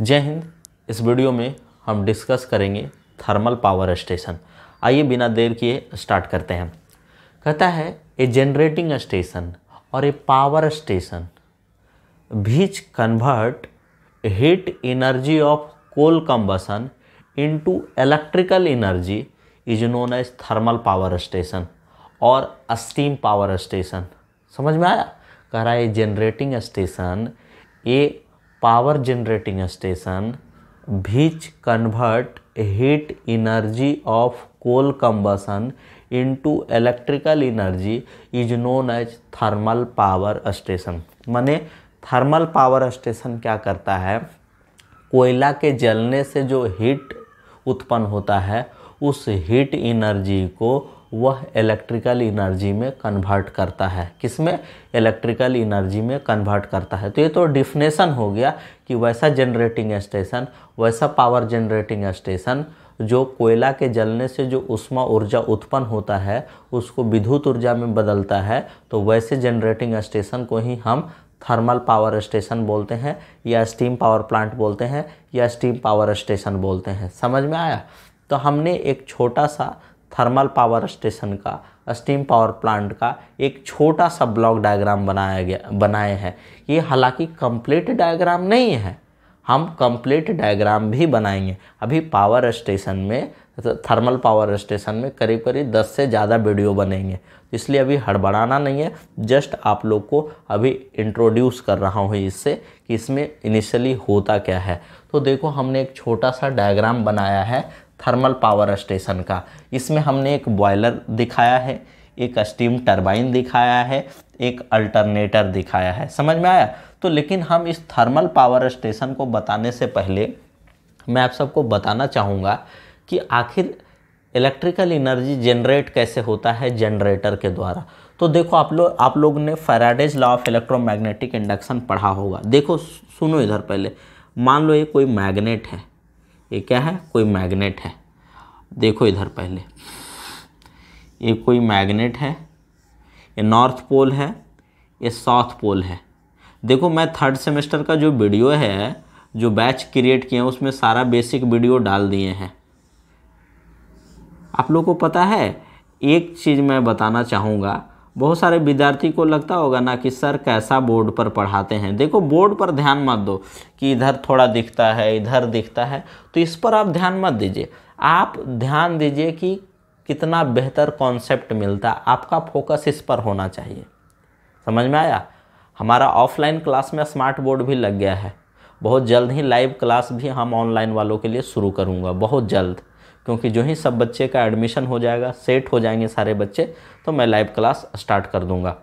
जय हिंद इस वीडियो में हम डिस्कस करेंगे थर्मल पावर स्टेशन आइए बिना देर किए स्टार्ट करते हैं कहता है ए जनरेटिंग स्टेशन और a power station which convert heat energy of coal combustion into electrical energy is known as thermal power station और स्टीम पावर स्टेशन समझ में आया कह रहा है generating station a power generating station which convert heat energy of coal combustion into electrical energy is known as thermal power station माने thermal power station क्या करता है कोयला के जलने से जो हीट उत्पन्न होता है उस हीट इनर्जी को वह इलेक्ट्रिकल इनर्जी में कन्वर्ट करता है किसमें इलेक्ट्रिकल इनर्जी में कन्वर्ट करता है तो ये तो डिफिनेशन हो गया कि वैसा जनरेटिंग स्टेशन वैसा पावर जनरेटिंग स्टेशन जो कोयला के जलने से जो उष्मा ऊर्जा उत्पन्न होता है उसको विद्युत ऊर्जा में बदलता है तो वैसे जनरेटिंग स्टेशन को ही हम थर्मल पावर स्टेशन बोलते हैं या स्टीम पावर प्लांट बोलते हैं या स्टीम पावर स्टेशन बोलते हैं समझ में आया तो हमने एक छोटा सा थर्मल पावर स्टेशन का स्टीम पावर प्लांट का एक छोटा सा ब्लॉक डायग्राम बनाया गया बनाए हैं ये हालांकि कंप्लीट डायग्राम नहीं है हम कंप्लीट डायग्राम भी बनाएंगे अभी पावर स्टेशन में थर्मल पावर स्टेशन में करीब करीब दस से ज़्यादा वीडियो बनेंगे इसलिए अभी हड़बड़ाना नहीं है जस्ट आप लोग को अभी इंट्रोड्यूस कर रहा हूँ इससे कि इसमें इनिशियली होता क्या है तो देखो हमने एक छोटा सा डायग्राम बनाया है थर्मल पावर स्टेशन का इसमें हमने एक बॉयलर दिखाया है एक स्टीम टरबाइन दिखाया है एक अल्टरनेटर दिखाया है समझ में आया तो लेकिन हम इस थर्मल पावर स्टेशन को बताने से पहले मैं आप सबको बताना चाहूँगा कि आखिर इलेक्ट्रिकल इनर्जी जनरेट कैसे होता है जनरेटर के द्वारा तो देखो आप लोग आप लोग ने Faraday's law of electromagnetic induction पढ़ा होगा देखो सुनो इधर पहले मान लो ये कोई मैग्नेट है ये क्या है कोई मैग्नेट है देखो इधर पहले ये कोई मैग्नेट है ये नॉर्थ पोल है ये साउथ पोल है देखो मैं थर्ड सेमेस्टर का जो वीडियो है जो बैच क्रिएट किए हैं उसमें सारा बेसिक वीडियो डाल दिए हैं आप लोगों को पता है एक चीज़ मैं बताना चाहूँगा बहुत सारे विद्यार्थी को लगता होगा ना कि सर कैसा बोर्ड पर पढ़ाते हैं देखो बोर्ड पर ध्यान मत दो कि इधर थोड़ा दिखता है इधर दिखता है तो इस पर आप ध्यान मत दीजिए आप ध्यान दीजिए कि कितना बेहतर कॉन्सेप्ट मिलता आपका फोकस इस पर होना चाहिए समझ में आया हमारा ऑफलाइन क्लास में स्मार्ट बोर्ड भी लग गया है बहुत जल्द ही लाइव क्लास भी हम ऑनलाइन वालों के लिए शुरू करूँगा बहुत जल्द क्योंकि जो ही सब बच्चे का एडमिशन हो जाएगा सेट हो जाएंगे सारे बच्चे तो मैं लाइव क्लास स्टार्ट कर दूँगा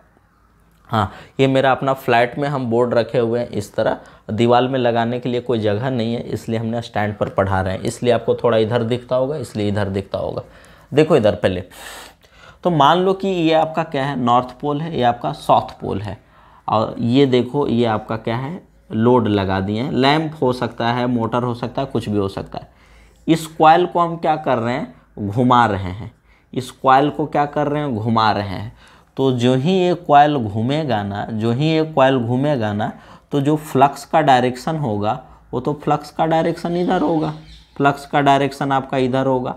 हाँ ये मेरा अपना फ्लैट में हम बोर्ड रखे हुए हैं इस तरह दीवार में लगाने के लिए कोई जगह नहीं है इसलिए हमने स्टैंड पर पढ़ा रहे हैं इसलिए आपको थोड़ा इधर दिखता होगा इसलिए इधर दिखता होगा देखो इधर पहले तो मान लो कि ये आपका क्या है नॉर्थ पोल है ये आपका साउथ पोल है और ये देखो ये आपका क्या है लोड लगा दिए हैं लैम्प हो सकता है मोटर हो सकता है कुछ भी हो सकता है इस क्वाइल को हम क्या कर रहे हैं घुमा रहे हैं इस क्वाइल को क्या कर रहे हैं घुमा रहे हैं तो जो ही ये क्वाइल घूमेगा ना जो ही ये क्वाइल घूमेगा ना तो जो फ्लक्स का डायरेक्शन होगा वो तो फ्लक्स का डायरेक्शन इधर होगा फ्लक्स का डायरेक्शन आपका इधर होगा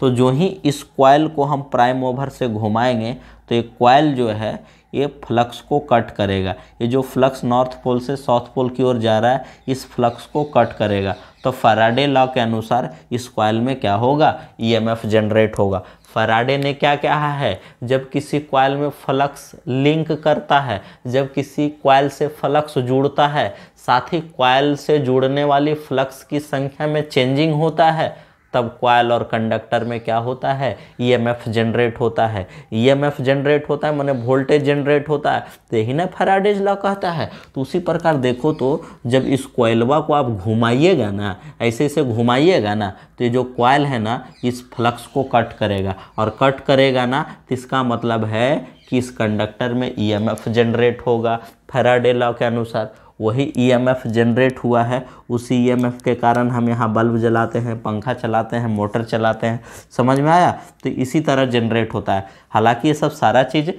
तो जो ही इस क्वाइल को हम प्राइम ओवर से घुमाएंगे तो ये क्वाइल जो है ये फ्लक्स को कट करेगा ये जो फ्लक्स नॉर्थ पोल से साउथ पोल की ओर जा रहा है इस फ्लक्स को कट करेगा तो फराडे लॉ के अनुसार इस क्वाइल में क्या होगा ईएमएफ e जनरेट होगा फराडे ने क्या कहा है जब किसी क्वाइल में फ्लक्स लिंक करता है जब किसी क्वाइल से फ्लक्स जुड़ता है साथ ही क्वाइल से जुड़ने वाली फ्लक्स की संख्या में चेंजिंग होता है तब क्वाइल और कंडक्टर में क्या होता है ईएमएफ जनरेट होता है ईएमएफ जनरेट होता है मैंने वोल्टेज जनरेट होता है तो यही ना फेराडेज लॉ कहता है तो उसी प्रकार देखो तो जब इस क्वाइलवा को आप घुमाइएगा ना ऐसे ऐसे घुमाइएगा ना तो ये जो क्वाइल है ना इस फ्लक्स को कट करेगा और कट करेगा ना तो इसका मतलब है कि इस कंडक्टर में एफ जनरेट होगा फेराडे लॉ के अनुसार वही ईएमएफ e जनरेट हुआ है उसी ईएमएफ e के कारण हम यहाँ बल्ब जलाते हैं पंखा चलाते हैं मोटर चलाते हैं समझ में आया तो इसी तरह जनरेट होता है हालांकि ये सब सारा चीज़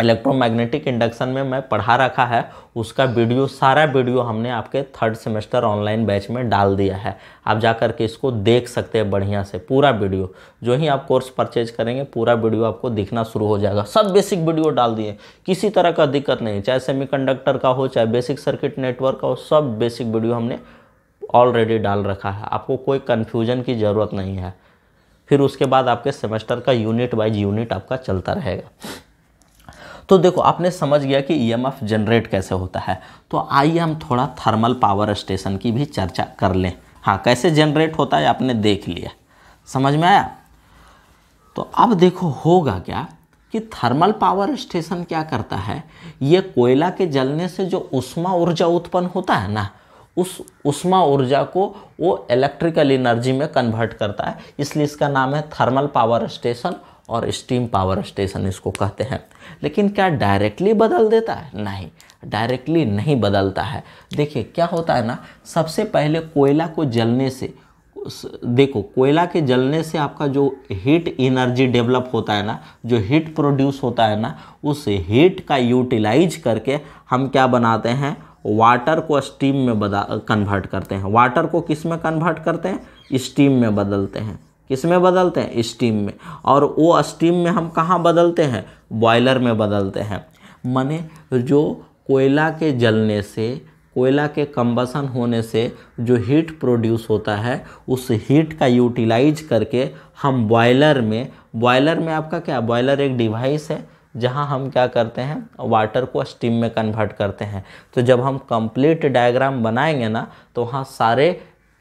इलेक्ट्रोमैग्नेटिक इंडक्शन में मैं पढ़ा रखा है उसका वीडियो सारा वीडियो हमने आपके थर्ड सेमेस्टर ऑनलाइन बैच में डाल दिया है आप जा कर के इसको देख सकते हैं बढ़िया से पूरा वीडियो जो ही आप कोर्स परचेज करेंगे पूरा वीडियो आपको दिखना शुरू हो जाएगा सब बेसिक वीडियो डाल दिए किसी तरह का दिक्कत नहीं चाहे सेमी का हो चाहे बेसिक सर्किट नेटवर्क का हो सब बेसिक वीडियो हमने ऑलरेडी डाल रखा है आपको कोई कन्फ्यूजन की ज़रूरत नहीं है फिर उसके बाद आपके सेमेस्टर का यूनिट वाइज यूनिट आपका चलता रहेगा तो देखो आपने समझ गया कि ईएमएफ e जनरेट कैसे होता है तो आइए हम थोड़ा थर्मल पावर स्टेशन की भी चर्चा कर लें हाँ कैसे जनरेट होता है आपने देख लिया समझ में आया तो अब देखो होगा क्या कि थर्मल पावर स्टेशन क्या करता है ये कोयला के जलने से जो उष्मा ऊर्जा उत्पन्न होता है ना उस उष्मा ऊर्जा को वो इलेक्ट्रिकल एनर्जी में कन्वर्ट करता है इसलिए इसका नाम है थर्मल पावर स्टेशन और स्टीम पावर स्टेशन इसको कहते हैं लेकिन क्या डायरेक्टली बदल देता है नहीं डायरेक्टली नहीं बदलता है देखिए क्या होता है ना सबसे पहले कोयला को जलने से देखो कोयला के जलने से आपका जो हीट एनर्जी डेवलप होता है ना जो हीट प्रोड्यूस होता है ना उस हीट का यूटिलाइज करके हम क्या बनाते हैं वाटर को स्टीम में बदल कन्वर्ट करते हैं वाटर को किस में कन्वर्ट करते हैं स्टीम में बदलते हैं किस में बदलते हैं स्टीम में और वो स्टीम में हम कहाँ बदलते हैं बॉयलर में बदलते हैं माने जो कोयला के जलने से कोयला के कंबसन होने से जो हीट प्रोड्यूस होता है उस हीट का यूटिलाइज करके हम बॉयलर में बॉयलर में आपका क्या बॉयलर एक डिवाइस है जहां हम क्या करते हैं वाटर को स्टीम में कन्वर्ट करते हैं तो जब हम कंप्लीट डायग्राम बनाएंगे ना तो वहाँ सारे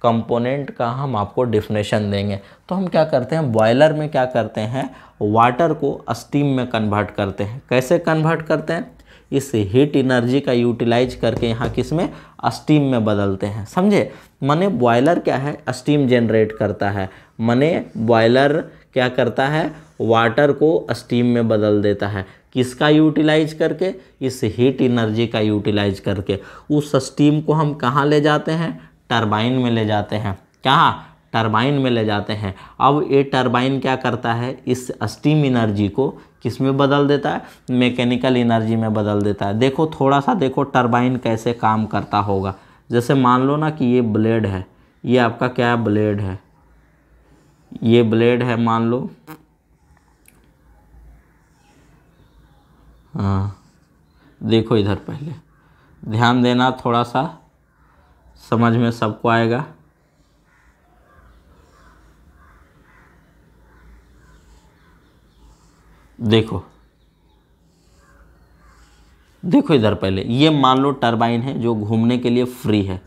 कंपोनेंट का हम आपको डिफिनेशन देंगे तो हम क्या करते हैं बॉयलर में क्या करते हैं वाटर को स्टीम में कन्वर्ट करते हैं कैसे कन्वर्ट करते हैं इस हीट एनर्जी का यूटिलाइज करके यहाँ किस में स्टीम में बदलते हैं समझे मने बॉयलर क्या है स्टीम जनरेट करता है मने बॉयलर क्या करता है वाटर को स्टीम में बदल देता है किसका यूटिलाइज करके इस हीट एनर्जी का यूटिलाइज करके उस स्टीम को हम कहाँ ले जाते हैं टरबाइन में ले जाते हैं कहाँ टरबाइन में ले जाते हैं अब ये टरबाइन क्या करता है इस स्टीम इनर्जी को किस में बदल देता है मैकेनिकल इनर्जी में बदल देता है देखो थोड़ा सा देखो टरबाइन कैसे काम करता होगा जैसे मान लो ना कि ये ब्लेड है ये आपका क्या ब्लेड है ये ब्लेड है मान लो हाँ देखो इधर पहले ध्यान देना थोड़ा सा समझ में सबको आएगा देखो देखो इधर पहले ये मान लो टर्बाइन है जो घूमने के लिए फ्री है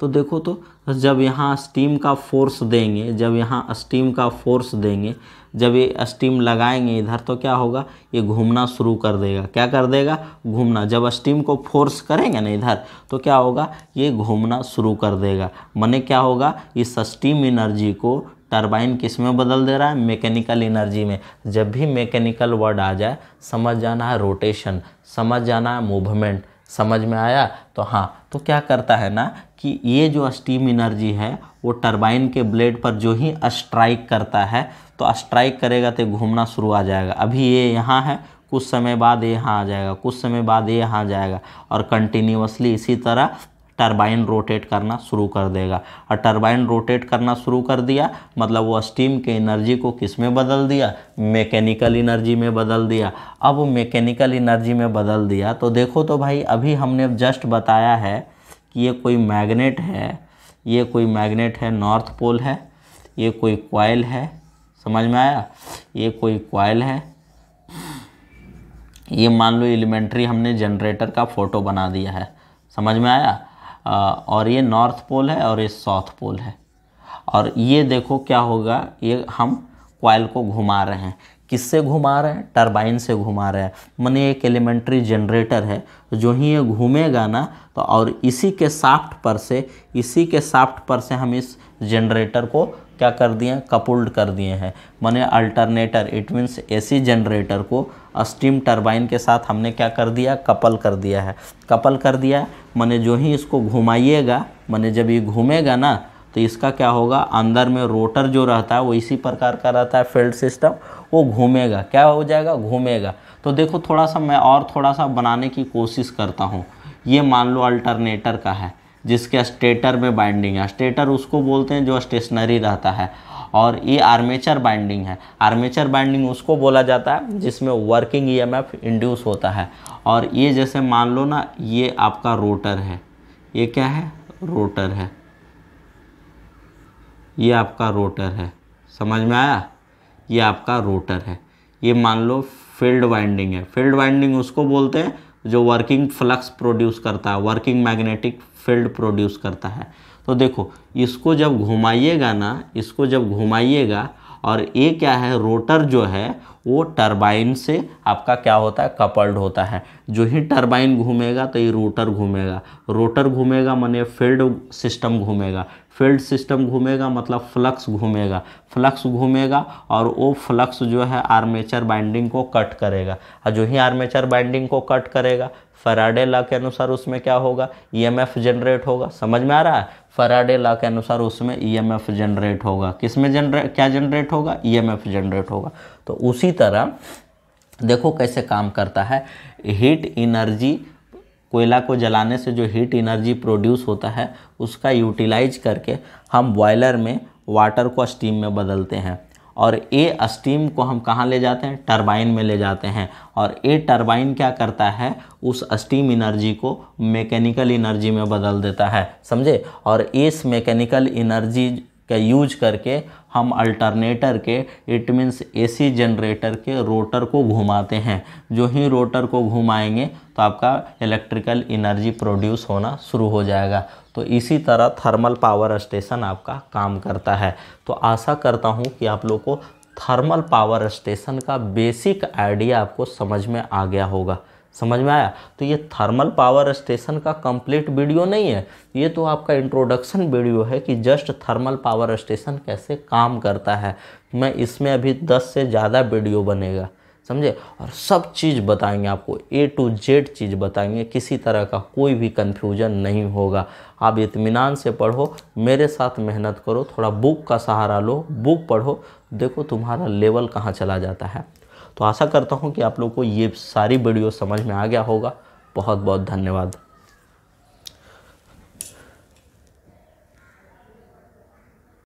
तो देखो तो जब यहाँ स्टीम का फोर्स देंगे जब यहाँ स्टीम का फोर्स देंगे जब ये स्टीम लगाएंगे इधर तो क्या होगा ये घूमना शुरू कर देगा क्या कर देगा घूमना जब स्टीम को फोर्स करेंगे ना इधर तो क्या होगा ये घूमना शुरू कर देगा मैंने क्या होगा इस स्टीम एनर्जी को टरबाइन किस में बदल दे रहा है मैकेनिकल एनर्जी में जब भी मैकेनिकल वर्ड आ जाए समझ जाना है रोटेशन समझ जाना है मूवमेंट समझ में आया तो हाँ तो क्या करता है ना कि ये जो स्टीम एनर्जी है वो टरबाइन के ब्लेड पर जो ही स्ट्राइक करता है तो स्ट्राइक करेगा तो घूमना शुरू आ जाएगा अभी ये यहाँ है कुछ समय बाद ये यहाँ आ जाएगा कुछ समय बाद ये यहाँ आ जाएगा और कंटिन्यूसली इसी तरह टरबाइन रोटेट करना शुरू कर देगा और टरबाइन रोटेट करना शुरू कर दिया मतलब वो स्टीम के एनर्जी को किस में बदल दिया मैकेनिकल एनर्जी में बदल दिया अब मैकेनिकल एनर्जी में बदल दिया तो देखो तो भाई अभी हमने जस्ट बताया है कि ये कोई मैग्नेट है ये कोई मैग्नेट है नॉर्थ पोल है ये कोई क्वाइल है समझ में आया ये कोई क्वाइल है ये मान लो एलिमेंट्री हमने जनरेटर का फ़ोटो बना दिया है समझ में आया और ये नॉर्थ पोल है और ये साउथ पोल है और ये देखो क्या होगा ये हम क्वाइल को घुमा रहे हैं किससे घुमा रहे हैं टरबाइन से घुमा रहे हैं मैंने एक एलिमेंट्री जनरेटर है जो ही ये घूमेगा ना तो और इसी के साफ्ट पर से इसी के साफ्ट पर से हम इस जनरेटर को क्या कर दिए कपुल्ड कर दिए हैं मैंने alternator it means a generator को स्टीम टरबाइन के साथ हमने क्या कर दिया कपल कर दिया है कपल कर दिया मैंने जो ही इसको घुमाइएगा मैंने जब ये घूमेगा ना तो इसका क्या होगा अंदर में रोटर जो रहता है वो इसी प्रकार का रहता है फील्ड सिस्टम वो घूमेगा क्या हो जाएगा घूमेगा तो देखो थोड़ा सा मैं और थोड़ा सा बनाने की कोशिश करता हूँ ये मान लो अल्टरनेटर का है जिसके स्टेटर में बाइंडिंग है स्टेटर उसको बोलते हैं जो स्टेशनरी रहता है और ये आर्मेचर बाइंडिंग है आर्मेचर बाइंडिंग उसको बोला जाता है जिसमें वर्किंग ईएमएफ इंड्यूस होता है और ये जैसे मान लो ना ये आपका रोटर है ये क्या है रोटर है ये आपका रोटर है समझ में आया ये आपका रोटर है ये मान लो फील्ड वाइंडिंग है फील्ड वाइंडिंग उसको बोलते हैं जो वर्किंग फ्लक्स प्रोड्यूस करता है वर्किंग मैग्नेटिक फील्ड प्रोड्यूस करता है तो देखो इसको जब घुमाइएगा ना इसको जब घुमाइएगा और ये क्या है रोटर जो है वो टरबाइन से आपका क्या होता है कपल्ड होता है जो ही टरबाइन घूमेगा तो ये रोटर घूमेगा रोटर घूमेगा माने फील्ड सिस्टम घूमेगा फील्ड सिस्टम घूमेगा मतलब फ्लक्स घूमेगा फ्लक्स घूमेगा और वो फ्लक्स जो है आर्मेचर बाइंडिंग को कट करेगा और जो ही आर्मेचर बाइंडिंग को कट करेगा फराडे लॉ के अनुसार उसमें क्या होगा ईएमएफ e जनरेट होगा समझ में आ रहा है फराडे लॉ के अनुसार उसमें ईएमएफ e जनरेट होगा किस में जनरेट क्या जनरेट होगा ईएमएफ e जनरेट होगा तो उसी तरह देखो कैसे काम करता है हीट इनर्जी कोयला को जलाने से जो हीट इनर्जी प्रोड्यूस होता है उसका यूटिलाइज करके हम बॉयलर में वाटर को स्टीम में बदलते हैं और ए स्टीम को हम कहाँ ले जाते हैं टरबाइन में ले जाते हैं और ए टरबाइन क्या करता है उस स्टीम एनर्जी को मैकेनिकल एनर्जी में बदल देता है समझे और इस मैकेनिकल एनर्जी का यूज करके हम अल्टरनेटर के इट मीन्स एसी जनरेटर के रोटर को घुमाते हैं जो ही रोटर को घुमाएंगे तो आपका इलेक्ट्रिकल एनर्जी प्रोड्यूस होना शुरू हो जाएगा तो इसी तरह थर्मल पावर स्टेशन आपका काम करता है तो आशा करता हूँ कि आप लोग को थर्मल पावर स्टेशन का बेसिक आइडिया आपको समझ में आ गया होगा समझ में आया तो ये थर्मल पावर स्टेशन का कंप्लीट वीडियो नहीं है ये तो आपका इंट्रोडक्शन वीडियो है कि जस्ट थर्मल पावर स्टेशन कैसे काम करता है मैं इसमें अभी दस से ज़्यादा वीडियो बनेगा समझे और सब चीज़ बताएंगे आपको ए टू जेड चीज़ बताएंगे किसी तरह का कोई भी कन्फ्यूजन नहीं होगा आप इतमान से पढ़ो मेरे साथ मेहनत करो थोड़ा बुक का सहारा लो बुक पढ़ो देखो तुम्हारा लेवल कहाँ चला जाता है तो आशा करता हूँ कि आप लोग को ये सारी वीडियो समझ में आ गया होगा बहुत बहुत धन्यवाद